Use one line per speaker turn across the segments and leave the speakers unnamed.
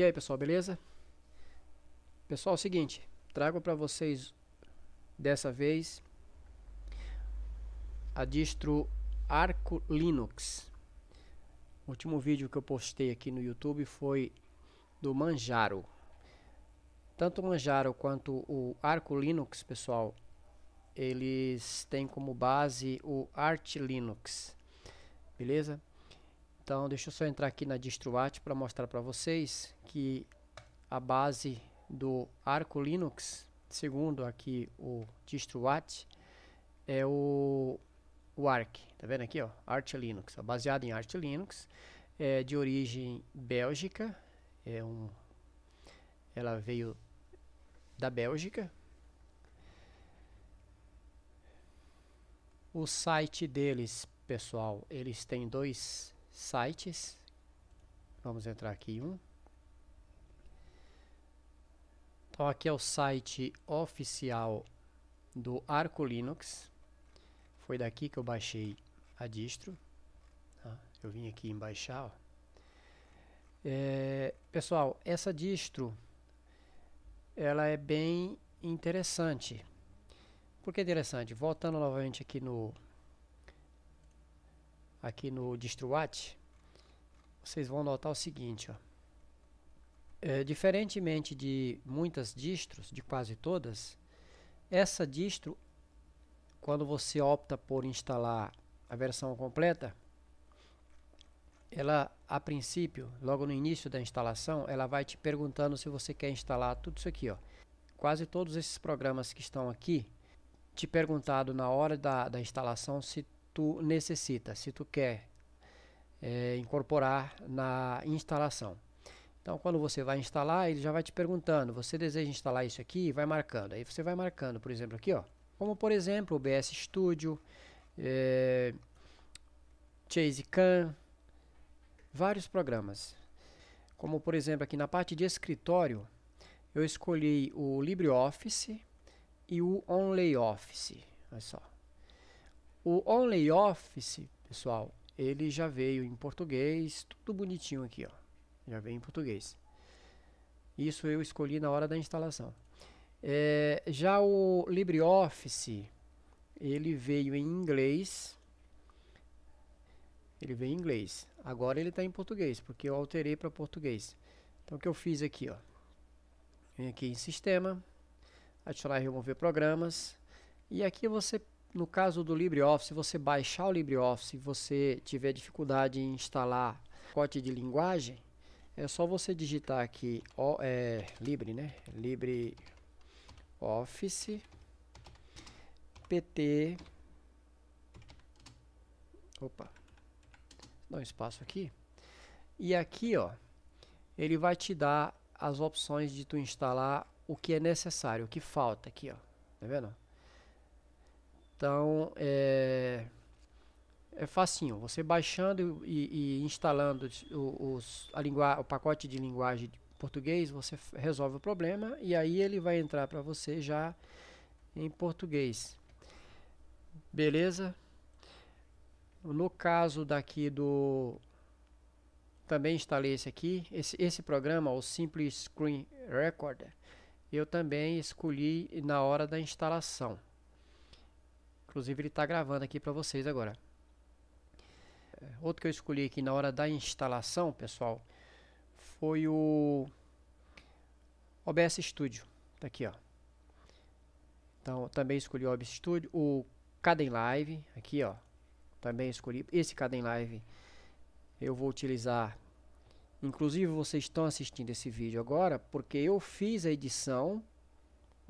E aí pessoal, beleza? Pessoal, é o seguinte, trago para vocês dessa vez a distro Arco Linux. O último vídeo que eu postei aqui no YouTube foi do Manjaro. Tanto o Manjaro quanto o Arco Linux, pessoal, eles têm como base o Arch Linux. Beleza? Então, deixa eu só entrar aqui na DistroWatch para mostrar para vocês que a base do Arco Linux, segundo aqui o DistroWatch, é o, o Arc, tá vendo aqui, ó, Arch Linux, ó, é baseado em Arch Linux, é de origem bélgica, é um, ela veio da Bélgica. O site deles, pessoal, eles têm dois sites. Vamos entrar aqui em um. Então aqui é o site oficial do Arco Linux. Foi daqui que eu baixei a distro. Tá? Eu vim aqui em baixar. É, pessoal, essa distro ela é bem interessante. Por que interessante? Voltando novamente aqui no aqui no DistroWatch, vocês vão notar o seguinte, ó. É, diferentemente de muitas distros, de quase todas, essa distro, quando você opta por instalar a versão completa, ela a princípio, logo no início da instalação, ela vai te perguntando se você quer instalar tudo isso aqui, ó. Quase todos esses programas que estão aqui, te perguntado na hora da, da instalação se tu necessita, se tu quer é, incorporar na instalação. Então, quando você vai instalar, ele já vai te perguntando, você deseja instalar isso aqui? Vai marcando. Aí você vai marcando, por exemplo, aqui, ó. Como, por exemplo, o BS Studio, é, Can, vários programas. Como, por exemplo, aqui na parte de escritório, eu escolhi o LibreOffice e o OnlyOffice. Olha só. O Only Office, pessoal, ele já veio em português, tudo bonitinho aqui, ó. Já veio em português. Isso eu escolhi na hora da instalação. É, já o LibreOffice, ele veio em inglês. Ele veio em inglês. Agora ele está em português, porque eu alterei para português. Então o que eu fiz aqui, ó. Vem aqui em Sistema, adicionar e remover programas. E aqui você no caso do LibreOffice, você baixar o LibreOffice e você tiver dificuldade em instalar pacote de linguagem, é só você digitar aqui é, Libre, né? LibreOffice PT Opa. Dá um espaço aqui. E aqui, ó, ele vai te dar as opções de tu instalar o que é necessário, o que falta aqui, ó. Tá vendo? Então é, é facinho. Você baixando e, e instalando os, a o pacote de linguagem de português, você resolve o problema e aí ele vai entrar para você já em português. Beleza? No caso daqui do também instalei esse aqui, esse, esse programa, o Simples Screen Recorder, eu também escolhi na hora da instalação. Inclusive ele está gravando aqui para vocês agora. É, outro que eu escolhi aqui na hora da instalação, pessoal, foi o OBS Studio. Tá aqui, ó. Então, também escolhi o OBS Studio, o Caden Live, aqui, ó. Também escolhi esse Caden Live. Eu vou utilizar Inclusive vocês estão assistindo esse vídeo agora porque eu fiz a edição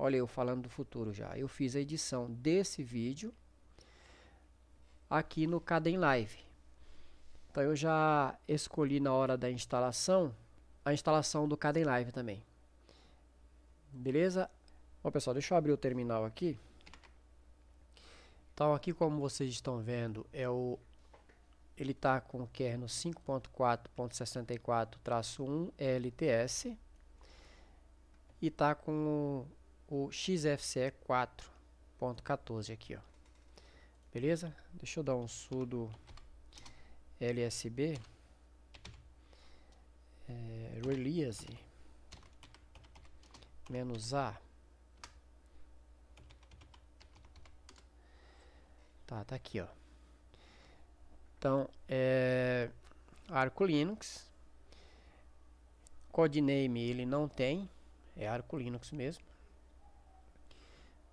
Olha eu falando do futuro já. Eu fiz a edição desse vídeo aqui no Caden Live. Então eu já escolhi na hora da instalação a instalação do Caden Live também. Beleza? Bom pessoal, deixa eu abrir o terminal aqui. Então aqui como vocês estão vendo é o ele está com o kernel 5.4.64-1 LTS e está com o XFCE é 4.14 aqui, ó. Beleza? Deixa eu dar um sudo LSB é, release menos A. Tá, tá aqui, ó. Então, é Arco Linux. Codename ele não tem, é Arco Linux mesmo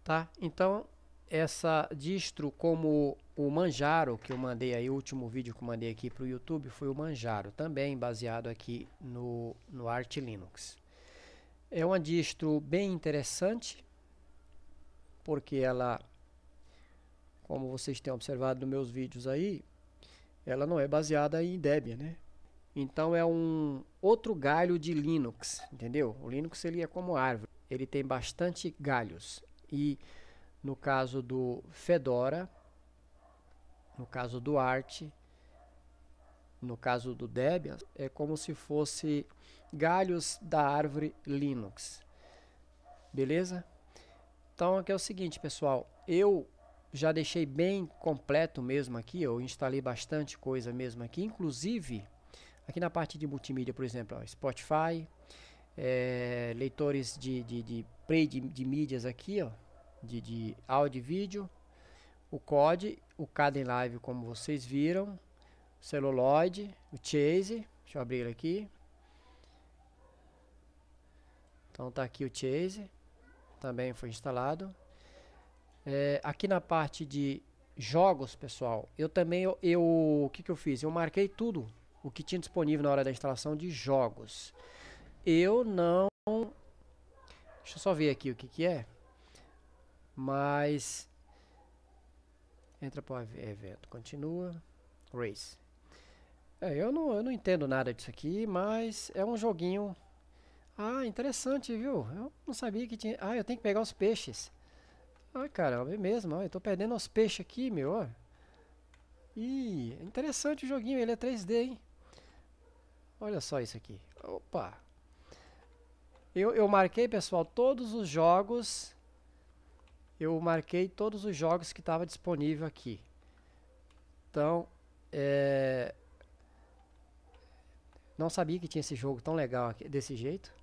tá? Então, essa distro como o Manjaro, que eu mandei aí, o último vídeo que eu mandei aqui para o YouTube foi o Manjaro, também baseado aqui no, no Arch Linux. É uma distro bem interessante, porque ela, como vocês têm observado nos meus vídeos aí, ela não é baseada em Debian, né? Então é um outro galho de Linux, entendeu? O Linux ele é como árvore, ele tem bastante galhos. E no caso do Fedora, no caso do Art, no caso do Debian, é como se fosse galhos da árvore Linux. Beleza? Então aqui é o seguinte, pessoal, eu já deixei bem completo mesmo aqui, eu instalei bastante coisa mesmo aqui, inclusive aqui na parte de multimídia, por exemplo, ó, Spotify, é, leitores de, de, de play de, de, mídias aqui, ó, de, de áudio e vídeo, o COD, o Caden Live, como vocês viram, o Celuloid, o Chase, deixa eu abrir ele aqui. Então tá aqui o Chase, também foi instalado. É, aqui na parte de jogos, pessoal, eu também, eu, eu, o que, que eu fiz? Eu marquei tudo o que tinha disponível na hora da instalação de jogos eu não. Deixa eu só ver aqui o que, que é. Mas. Entra para o evento. Continua. Race. É, eu não, eu não entendo nada disso aqui, mas é um joguinho. Ah, interessante, viu? Eu não sabia que tinha. Ah, eu tenho que pegar os peixes. Ah, caramba, é mesmo. Ó, eu tô perdendo os peixes aqui, meu. Ó. Ih, interessante o joguinho. Ele é 3D, hein? Olha só isso aqui. Opa! Eu, eu marquei, pessoal, todos os jogos. Eu marquei todos os jogos que estava disponível aqui. Então, é... Não sabia que tinha esse jogo tão legal aqui, desse jeito.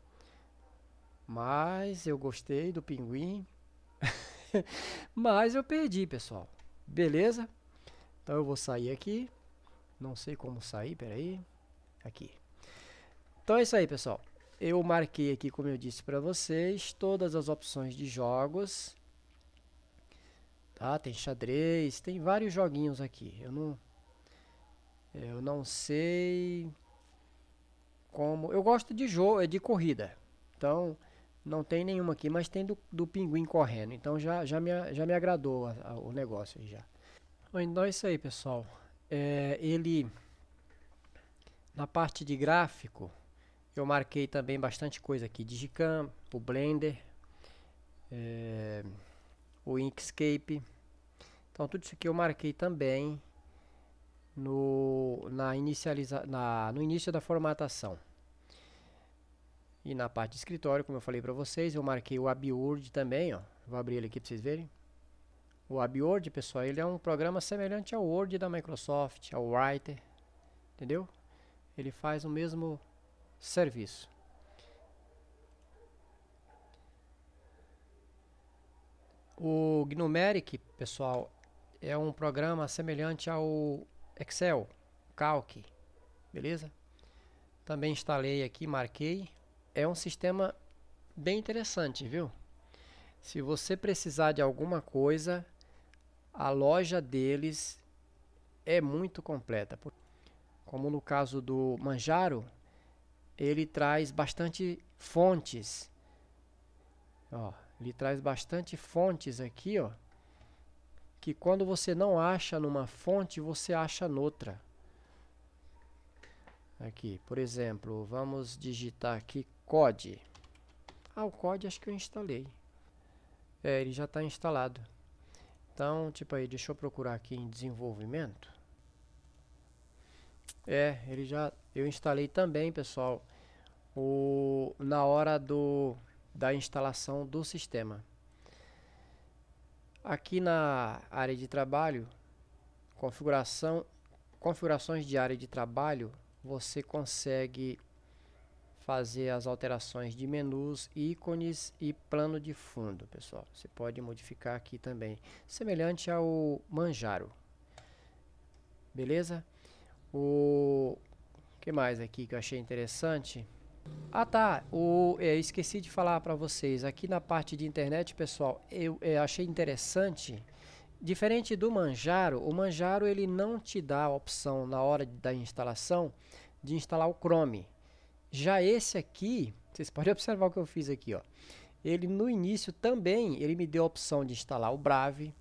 Mas eu gostei do pinguim. Mas eu perdi, pessoal. Beleza? Então eu vou sair aqui. Não sei como sair, peraí. Aqui. Então é isso aí, pessoal. Eu marquei aqui, como eu disse para vocês, todas as opções de jogos. Tá? Tem xadrez, tem vários joguinhos aqui. Eu não, eu não sei como... Eu gosto de jogo, eh, de corrida. Então, não tem nenhuma aqui, mas tem do, do pinguim correndo. Então já, já, me, já me agradou a, a, o negócio já. Então é isso aí, pessoal. É, ele, na parte de gráfico, eu marquei também bastante coisa aqui, Digicam, o Blender, é, o Inkscape. Então tudo isso aqui eu marquei também no, na inicializa, na, no início da formatação. E na parte de escritório, como eu falei para vocês, eu marquei o Abiword também, ó. Vou abrir ele aqui para vocês verem. O Abiword, pessoal, ele é um programa semelhante ao Word da Microsoft, ao Writer, entendeu? Ele faz o mesmo serviço. O Gnumeric, pessoal, é um programa semelhante ao Excel, Calc, beleza? Também instalei aqui, marquei. É um sistema bem interessante, viu? Se você precisar de alguma coisa, a loja deles é muito completa. Como no caso do Manjaro, ele traz bastante fontes. Ó, ele traz bastante fontes aqui, ó, que quando você não acha numa fonte, você acha noutra. Aqui, por exemplo, vamos digitar aqui COD. Ah, o COD acho que eu instalei. É, ele já está instalado. Então, tipo aí, deixa eu procurar aqui em desenvolvimento. É, ele já eu instalei também, pessoal, o, na hora do, da instalação do sistema. Aqui na área de trabalho, configuração, configurações de área de trabalho, você consegue fazer as alterações de menus, ícones e plano de fundo, pessoal. Você pode modificar aqui também, semelhante ao Manjaro. Beleza? O que mais aqui que eu achei interessante? Ah tá, o, é, eu esqueci de falar para vocês, aqui na parte de internet pessoal, eu, é, achei interessante, diferente do Manjaro, o Manjaro ele não te dá a opção na hora da instalação de instalar o Chrome. Já esse aqui, vocês podem observar o que eu fiz aqui ó, ele no início também, ele me deu a opção de instalar o Brave,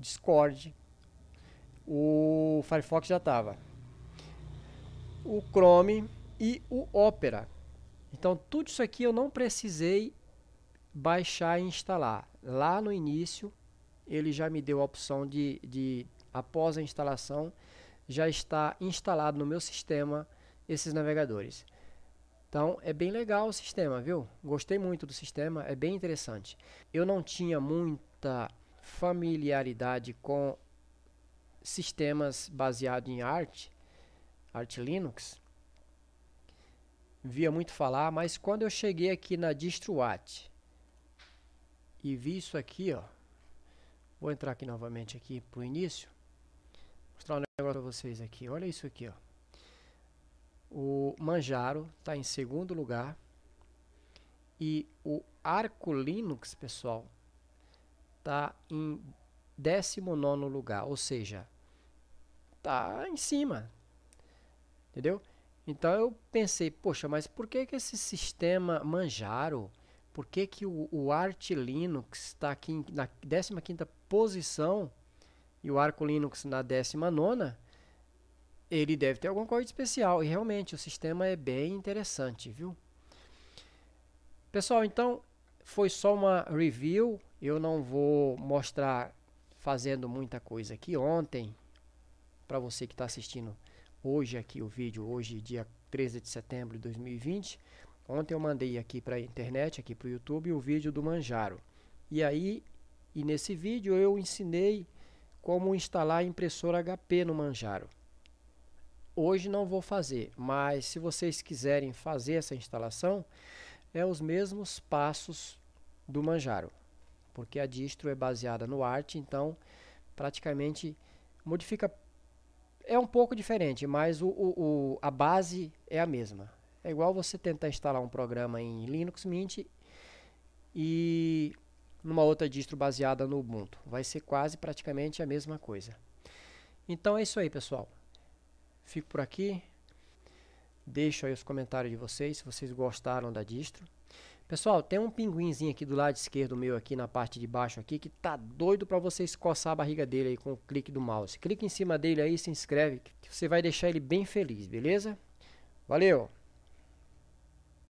Discord, o Firefox já estava, o Chrome e o Opera. Então tudo isso aqui eu não precisei baixar e instalar. Lá no início ele já me deu a opção de, de após a instalação, já está instalado no meu sistema esses navegadores. Então é bem legal o sistema, viu? Gostei muito do sistema, é bem interessante. Eu não tinha muita familiaridade com sistemas baseados em arte, Arch Linux, via muito falar, mas quando eu cheguei aqui na DistroWatt e vi isso aqui, ó, vou entrar aqui novamente aqui pro início, mostrar um negócio para vocês aqui. Olha isso aqui, ó. O Manjaro está em segundo lugar e o Arco Linux, pessoal, está em 19 lugar, ou seja, está em cima, Entendeu? Então eu pensei, poxa, mas por que, que esse sistema Manjaro, por que, que o, o Arch Linux está aqui na 15 posição e o Arco Linux na 19 Ele deve ter algum código especial e realmente o sistema é bem interessante, viu? Pessoal, então foi só uma review, eu não vou mostrar fazendo muita coisa aqui ontem para você que está assistindo hoje aqui o vídeo, hoje dia 13 de setembro de 2020. Ontem eu mandei aqui para a internet, aqui para o YouTube, o vídeo do Manjaro. E aí, e nesse vídeo eu ensinei como instalar a impressora HP no Manjaro. Hoje não vou fazer, mas se vocês quiserem fazer essa instalação, é os mesmos passos do Manjaro, porque a distro é baseada no ART, então praticamente modifica é um pouco diferente, mas o, o, o, a base é a mesma. É igual você tentar instalar um programa em Linux Mint e numa outra distro baseada no Ubuntu. Vai ser quase praticamente a mesma coisa. Então é isso aí, pessoal. Fico por aqui. Deixo aí os comentários de vocês, se vocês gostaram da distro. Pessoal, tem um pinguinzinho aqui do lado esquerdo meu aqui na parte de baixo aqui que tá doido para vocês coçar a barriga dele aí com o clique do mouse. Clique em cima dele aí, se inscreve que você vai deixar ele bem feliz, beleza? Valeu!